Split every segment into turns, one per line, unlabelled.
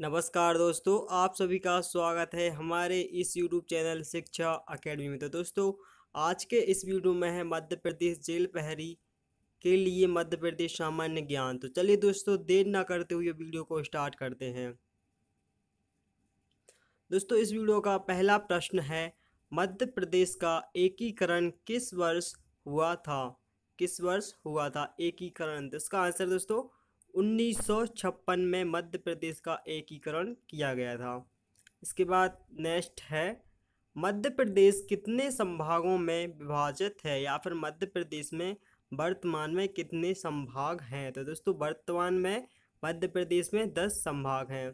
नमस्कार दोस्तों आप सभी का स्वागत है हमारे इस यूट्यूब चैनल शिक्षा अकेडमी में तो दोस्तों आज के इस वीडियो में है मध्य प्रदेश जेल पहरी के लिए मध्य प्रदेश सामान्य ज्ञान तो चलिए दोस्तों देर ना करते हुए वीडियो को स्टार्ट करते हैं दोस्तों इस वीडियो का पहला प्रश्न है मध्य प्रदेश का एकीकरण किस वर्ष हुआ था किस वर्ष हुआ था एकीकरण तो इसका आंसर दोस्तों 1956 में मध्य प्रदेश का एकीकरण किया गया था इसके बाद नेक्स्ट है मध्य प्रदेश कितने संभागों में विभाजित है या फिर मध्य प्रदेश में वर्तमान में कितने संभाग हैं तो दोस्तों वर्तमान में मध्य प्रदेश में दस संभाग हैं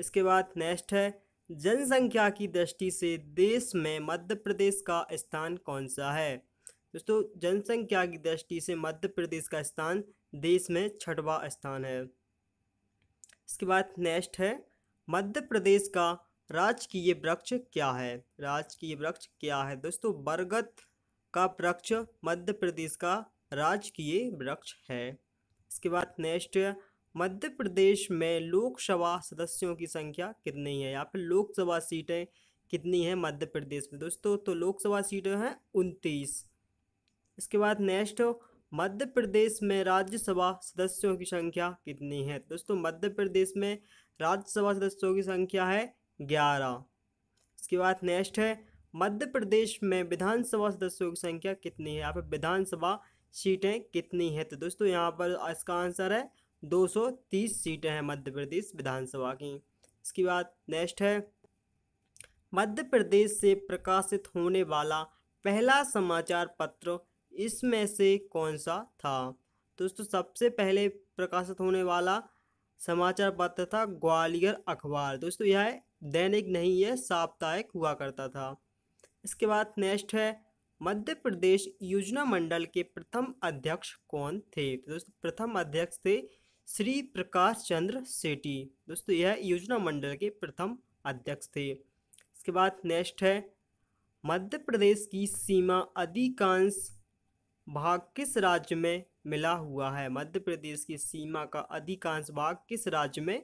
इसके बाद नेक्स्ट है जनसंख्या की दृष्टि से देश में मध्य प्रदेश का स्थान कौन सा है दोस्तों जनसंख्या की दृष्टि से मध्य प्रदेश का स्थान देश में छठवा स्थान है इसके बाद नेक्स्ट है मध्य प्रदेश का राजकीय वृक्ष क्या है राजकीय वृक्ष क्या है दोस्तों बरगद का वृक्ष मध्य प्रदेश का राजकीय वृक्ष है इसके बाद नेक्स्ट मध्य प्रदेश में लोकसभा सदस्यों की संख्या कितनी है या फिर लोकसभा सीटें कितनी है मध्य प्रदेश में दोस्तों तो लोकसभा सीटें हैं उनतीस इसके बाद नेक्स्ट मध्य प्रदेश में राज्यसभा सदस्यों की संख्या कितनी है दोस्तों मध्य प्रदेश में राज्यसभा सदस्यों की संख्या है ग्यारह इसके बाद नेक्स्ट है मध्य प्रदेश में विधानसभा सदस्यों की संख्या कितनी है यहाँ पर विधानसभा सीटें कितनी है तो दोस्तों यहाँ पर इसका आंसर है 230 सीटें हैं मध्य प्रदेश विधानसभा की इसके बाद नेक्स्ट है मध्य प्रदेश से प्रकाशित होने वाला पहला समाचार पत्र इसमें से कौन सा था दोस्तों सबसे पहले प्रकाशित होने वाला समाचार पत्र था ग्वालियर अखबार दोस्तों यह दैनिक नहीं है साप्ताहिक हुआ करता था इसके बाद नेक्स्ट है मध्य प्रदेश योजना मंडल के प्रथम अध्यक्ष कौन थे दोस्तों प्रथम अध्यक्ष थे श्री प्रकाश चंद्र सेठी दोस्तों यह योजना मंडल के प्रथम अध्यक्ष थे इसके बाद नेक्स्ट है मध्य प्रदेश की सीमा अधिकांश भाग किस राज्य में मिला हुआ है मध्य प्रदेश की सीमा का अधिकांश भाग किस राज्य में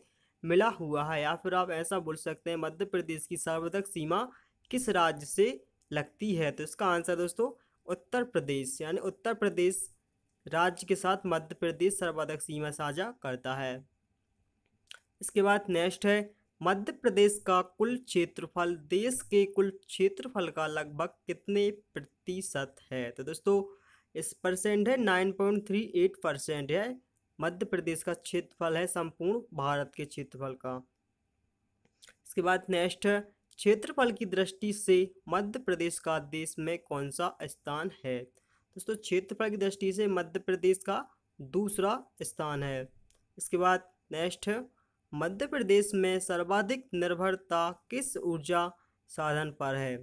मिला हुआ है या फिर आप ऐसा बोल सकते हैं मध्य प्रदेश की सर्वाधिक सीमा किस राज्य से लगती है तो इसका आंसर दोस्तों उत्तर प्रदेश यानी उत्तर प्रदेश राज्य के साथ मध्य प्रदेश सर्वाधिक सीमा साझा करता है इसके बाद नेक्स्ट है मध्य प्रदेश का कुल क्षेत्रफल देश के कुल क्षेत्रफल का लगभग कितने प्रतिशत है तो दोस्तों इस परसेंट है nine point three eight percent है मध्य प्रदेश का क्षेत्रफल है संपूर्ण भारत के क्षेत्रफल का इसके बाद नेक्स्ट क्षेत्रफल की दृष्टि से मध्य प्रदेश का देश में कौन सा स्थान है दोस्तों क्षेत्रफल की दृष्टि से मध्य प्रदेश का दूसरा स्थान है इसके बाद नेक्स्ट मध्य प्रदेश में सर्वाधिक निर्भरता किस ऊर्जा साधन पर है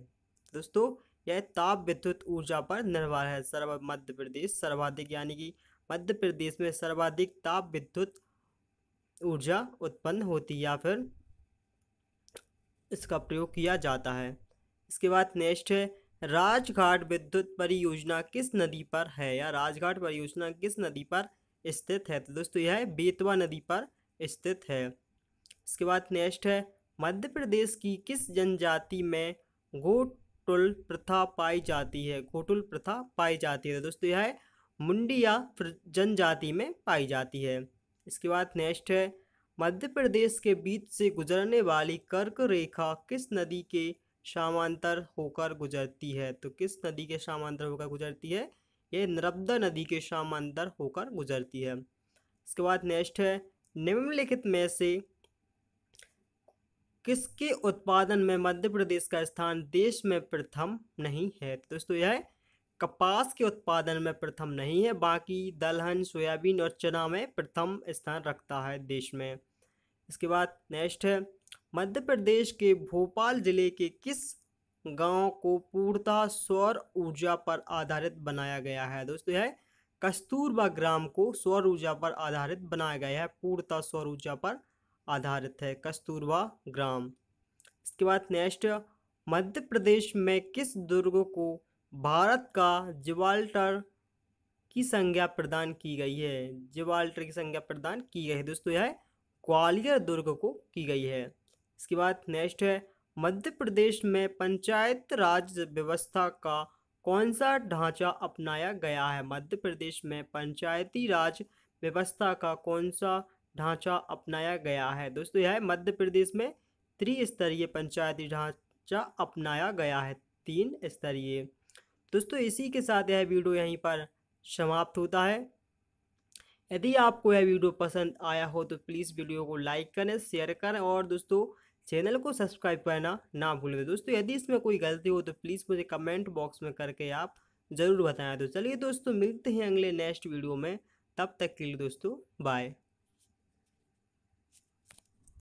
दोस्तों यह ताप विद्युत ऊर्जा पर निर्भर है सर्व मध्य प्रदेश सर्वाधिक यानी कि मध्य प्रदेश में सर्वाधिक ताप विद्युत ऊर्जा उत्पन्न होती है या फिर इसका प्रयोग किया जाता है इसके बाद नेक्स्ट है राजघाट विद्युत परियोजना किस नदी पर है या राजघाट परियोजना किस नदी पर स्थित है तो दोस्तों यह बेतवा नदी पर स्थित है इसके बाद नेक्स्ट है मध्य प्रदेश की किस जनजाति में गोट घोटुल प्रथा पाई जाती है घोटुल प्रथा पाई जाती है तो दोस्तों यह मुंडी या जनजाति में पाई जाती है इसके बाद नेक्स्ट है मध्य प्रदेश के बीच से गुजरने वाली कर्क रेखा किस नदी के सामांतर होकर गुजरती है तो किस नदी के सामांतर होकर गुजरती है यह नर्मदा नदी के सामांतर होकर गुजरती है इसके बाद नेक्स्ट है निम्नलिखित में से किसके उत्पादन में मध्य प्रदेश का स्थान देश में प्रथम नहीं है तो दोस्तों यह कपास के उत्पादन में प्रथम नहीं है बाकी दलहन सोयाबीन और चना में प्रथम स्थान रखता है देश में इसके बाद नेक्स्ट है मध्य प्रदेश के भोपाल जिले के किस गांव को पूर्णतः सौर ऊर्जा पर आधारित बनाया गया है दोस्तों यह कस्तूरबा ग्राम को सौर ऊर्जा पर आधारित बनाया गया है पूर्णतः सौर ऊर्जा पर आधारित है कस्तूरबा ग्राम इसके बाद नेक्स्ट मध्य प्रदेश में किस दुर्ग को भारत का जिवाल्टर की संज्ञा प्रदान की गई है जिवाल्टर की संज्ञा प्रदान की गई है दोस्तों यह ग्वालियर दुर्ग को की गई है इसके बाद नेक्स्ट है मध्य प्रदेश में पंचायत राज व्यवस्था का कौन सा ढांचा अपनाया गया है मध्य प्रदेश में पंचायती राज व्यवस्था का कौन सा ढांचा अपनाया गया है दोस्तों यह मध्य प्रदेश में त्रिस्तरीय पंचायती ढांचा अपनाया गया है तीन स्तरीय दोस्तों इसी के साथ यह वीडियो यहीं पर समाप्त होता है यदि आपको यह वीडियो पसंद आया हो तो प्लीज़ वीडियो को लाइक करें शेयर करें और दोस्तों चैनल को सब्सक्राइब करना ना भूलें दोस्तों यदि इसमें कोई गलती हो तो प्लीज़ मुझे कमेंट बॉक्स में करके आप ज़रूर बताएं तो चलिए दोस्तों मिलते हैं अगले नेक्स्ट वीडियो में तब तक के लिए दोस्तों बाय